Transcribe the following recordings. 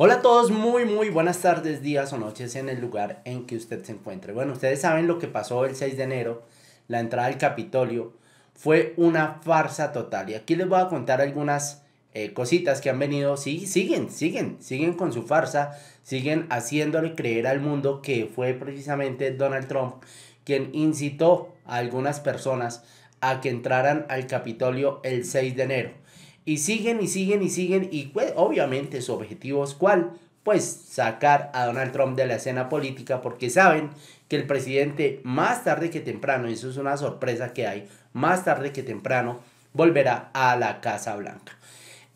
Hola a todos, muy muy buenas tardes, días o noches en el lugar en que usted se encuentre. Bueno, ustedes saben lo que pasó el 6 de enero, la entrada al Capitolio fue una farsa total y aquí les voy a contar algunas eh, cositas que han venido, sí, siguen, siguen, siguen con su farsa, siguen haciéndole creer al mundo que fue precisamente Donald Trump quien incitó a algunas personas a que entraran al Capitolio el 6 de enero y siguen y siguen y siguen y pues, obviamente su objetivo es cuál? Pues sacar a Donald Trump de la escena política porque saben que el presidente más tarde que temprano, eso es una sorpresa que hay, más tarde que temprano volverá a la Casa Blanca.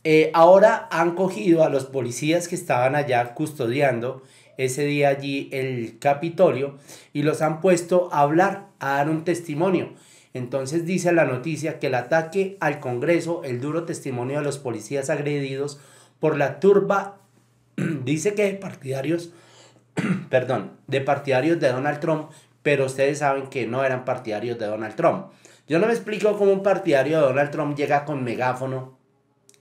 Eh, ahora han cogido a los policías que estaban allá custodiando ese día allí el Capitolio y los han puesto a hablar, a dar un testimonio. Entonces dice la noticia que el ataque al Congreso, el duro testimonio de los policías agredidos por la turba, dice que de partidarios, perdón, de partidarios de Donald Trump, pero ustedes saben que no eran partidarios de Donald Trump. Yo no me explico cómo un partidario de Donald Trump llega con megáfono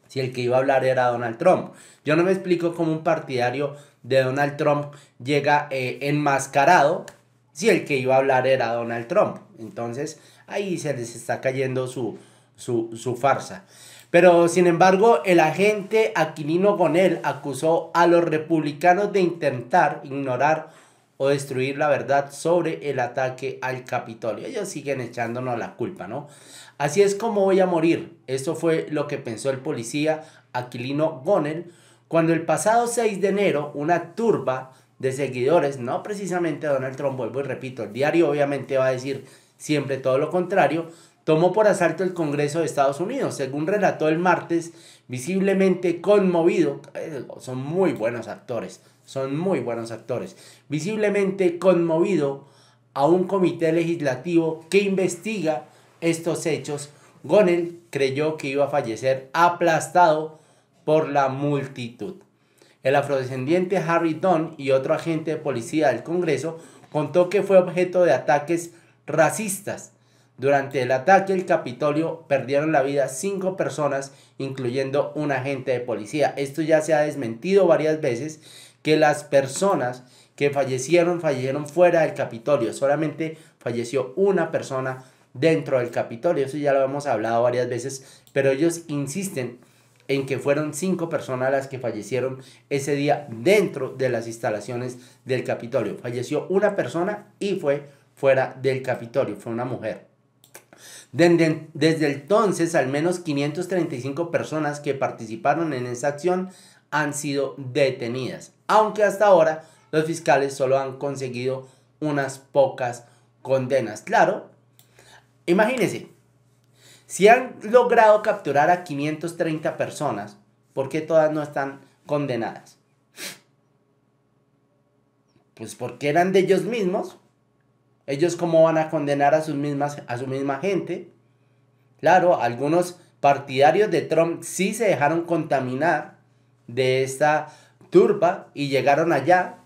si el que iba a hablar era Donald Trump. Yo no me explico cómo un partidario de Donald Trump llega eh, enmascarado si el que iba a hablar era Donald Trump. Entonces, ahí se les está cayendo su, su, farsa. Pero sin embargo, el agente Aquilino Gonel acusó a los republicanos de intentar ignorar o destruir la verdad sobre el ataque al Capitolio. Ellos siguen echándonos la culpa, ¿no? Así es como voy a morir. Eso fue lo que pensó el policía Aquilino Gonel cuando el pasado 6 de enero una turba de seguidores, no precisamente Donald Trump, vuelvo y repito, el diario obviamente va a decir siempre todo lo contrario, tomó por asalto el Congreso de Estados Unidos, según relató el martes, visiblemente conmovido, eh, son muy buenos actores, son muy buenos actores, visiblemente conmovido a un comité legislativo que investiga estos hechos, Gonel creyó que iba a fallecer aplastado por la multitud. El afrodescendiente Harry Dunn y otro agente de policía del Congreso contó que fue objeto de ataques racistas. Durante el ataque al Capitolio perdieron la vida cinco personas, incluyendo un agente de policía. Esto ya se ha desmentido varias veces, que las personas que fallecieron fallecieron fuera del Capitolio. Solamente falleció una persona dentro del Capitolio. Eso ya lo hemos hablado varias veces, pero ellos insisten en que fueron cinco personas las que fallecieron ese día dentro de las instalaciones del Capitolio. Falleció una persona y fue fuera del Capitolio, fue una mujer. Desde, desde entonces, al menos 535 personas que participaron en esa acción han sido detenidas, aunque hasta ahora los fiscales solo han conseguido unas pocas condenas. Claro, imagínense, si han logrado capturar a 530 personas, ¿por qué todas no están condenadas? Pues porque eran de ellos mismos ellos cómo van a condenar a, sus mismas, a su misma gente. Claro, algunos partidarios de Trump sí se dejaron contaminar de esta turba y llegaron allá.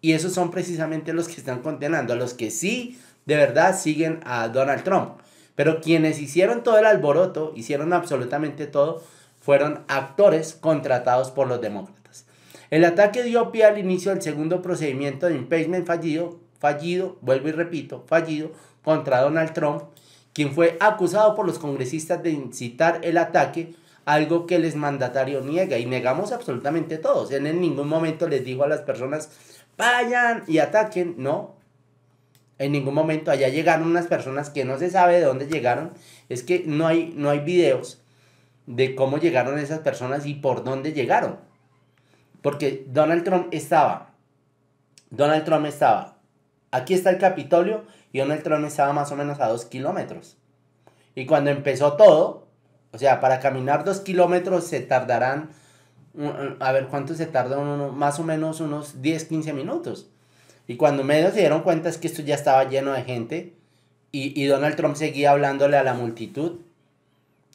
Y esos son precisamente los que están condenando, a los que sí de verdad siguen a Donald Trump. Pero quienes hicieron todo el alboroto, hicieron absolutamente todo, fueron actores contratados por los demócratas. El ataque dio pie al inicio del segundo procedimiento de impeachment fallido fallido, vuelvo y repito, fallido contra Donald Trump, quien fue acusado por los congresistas de incitar el ataque, algo que el mandatario niega y negamos absolutamente todos. en ningún momento les dijo a las personas, vayan y ataquen, no. En ningún momento allá llegaron unas personas que no se sabe de dónde llegaron. Es que no hay, no hay videos de cómo llegaron esas personas y por dónde llegaron. Porque Donald Trump estaba, Donald Trump estaba Aquí está el Capitolio y Donald Trump estaba más o menos a dos kilómetros. Y cuando empezó todo, o sea, para caminar dos kilómetros se tardarán, a ver cuánto se tardó? más o menos unos 10, 15 minutos. Y cuando medio se dieron cuenta es que esto ya estaba lleno de gente y, y Donald Trump seguía hablándole a la multitud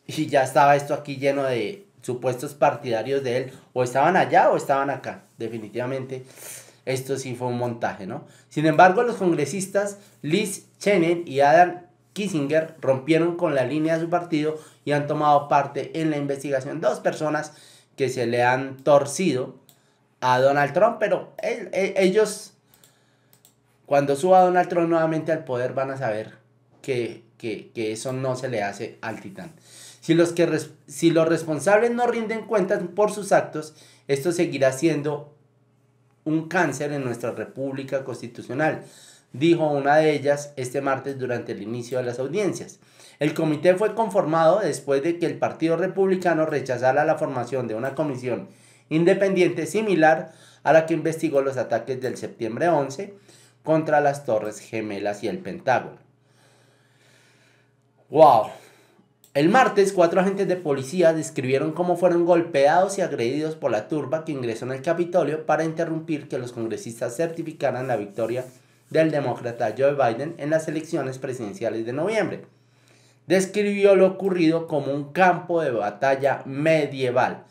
y ya estaba esto aquí lleno de supuestos partidarios de él. O estaban allá o estaban acá, definitivamente esto sí fue un montaje, ¿no? Sin embargo, los congresistas Liz Cheney y Adam Kissinger rompieron con la línea de su partido y han tomado parte en la investigación. Dos personas que se le han torcido a Donald Trump, pero ellos, cuando suba Donald Trump nuevamente al poder, van a saber que, eso no se le hace al titán. Si los, que, si los responsables no rinden cuentas por sus actos, esto seguirá siendo un cáncer en nuestra República Constitucional, dijo una de ellas este martes durante el inicio de las audiencias. El comité fue conformado después de que el Partido Republicano rechazara la formación de una comisión independiente similar a la que investigó los ataques del septiembre 11 contra las Torres Gemelas y el Pentágono. ¡Wow! El martes, cuatro agentes de policía describieron cómo fueron golpeados y agredidos por la turba que ingresó en el Capitolio para interrumpir que los congresistas certificaran la victoria del demócrata Joe Biden en las elecciones presidenciales de noviembre. Describió lo ocurrido como un campo de batalla medieval.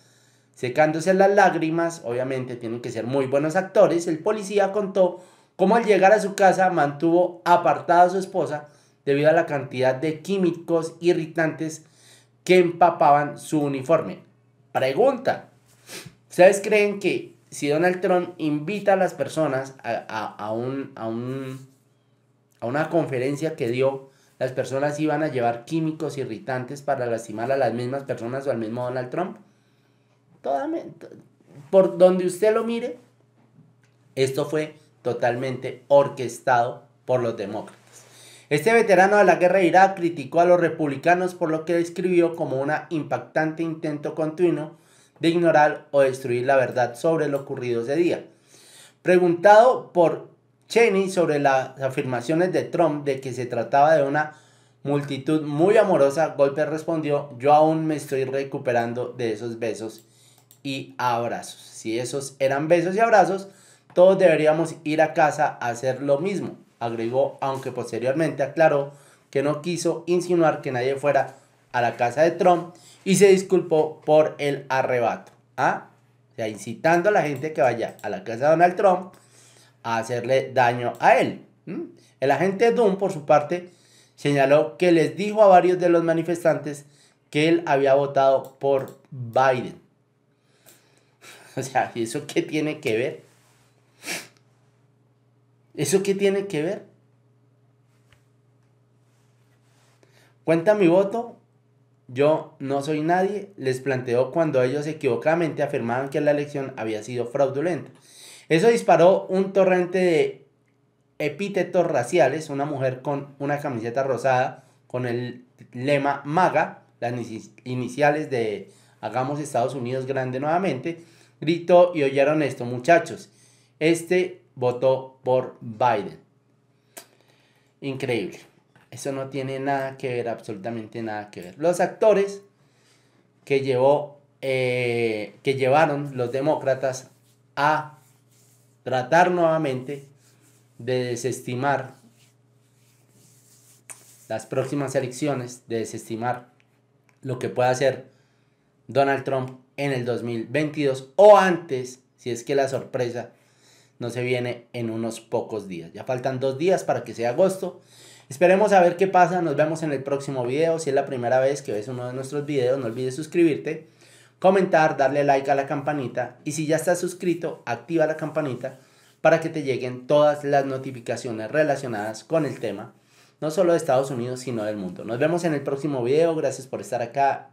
Secándose las lágrimas, obviamente tienen que ser muy buenos actores, el policía contó cómo al llegar a su casa mantuvo apartada a su esposa, debido a la cantidad de químicos irritantes que empapaban su uniforme. Pregunta, ¿ustedes creen que si Donald Trump invita a las personas a, un, a una conferencia que dio, las personas iban a llevar químicos irritantes para lastimar a las mismas personas o al mismo Donald Trump? Totalmente, por donde usted lo mire, esto fue totalmente orquestado por los demócratas. Este veterano de la guerra de Irak criticó a los republicanos por lo que describió como un impactante intento continuo de ignorar o destruir la verdad sobre lo ocurrido ese día. Preguntado por Cheney sobre las afirmaciones de Trump de que se trataba de una multitud muy amorosa, Golpe respondió, yo aún me estoy recuperando de esos besos y abrazos. Si esos eran besos y abrazos, todos deberíamos ir a casa a hacer lo mismo agregó, aunque posteriormente aclaró que no quiso insinuar que nadie fuera a la casa de Trump y se disculpó por el arrebato. ¿ah? O sea, incitando a la gente que vaya a la casa de Donald Trump a hacerle daño a él. El agente Doom, por su parte, señaló que les dijo a varios de los manifestantes que él había votado por Biden. O sea, ¿y eso qué tiene que ver? ¿Eso qué tiene que ver? Cuenta mi voto. Yo no soy nadie, les planteó cuando ellos equivocadamente afirmaban que la elección había sido fraudulenta. Eso disparó un torrente de epítetos raciales, una mujer con una camiseta rosada con el lema MAGA, las iniciales de Hagamos Estados Unidos Grande nuevamente, gritó y oyeron esto, muchachos. Este votó por Biden. Increíble. Eso no tiene nada que ver, absolutamente nada que ver. Los actores que llevó, eh, que llevaron los demócratas a tratar nuevamente de desestimar las próximas elecciones, de desestimar lo que pueda hacer Donald Trump en el 2022 o antes, si es que la sorpresa no se viene en unos pocos días. Ya faltan dos días para que sea agosto. Esperemos a ver qué pasa. Nos vemos en el próximo video. Si es la primera vez que ves uno de nuestros videos, no olvides suscribirte, comentar, darle like a la campanita. Y si ya estás suscrito, activa la campanita para que te lleguen todas las notificaciones relacionadas con el tema, no solo de Estados Unidos, sino del mundo. Nos vemos en el próximo video. Gracias por estar acá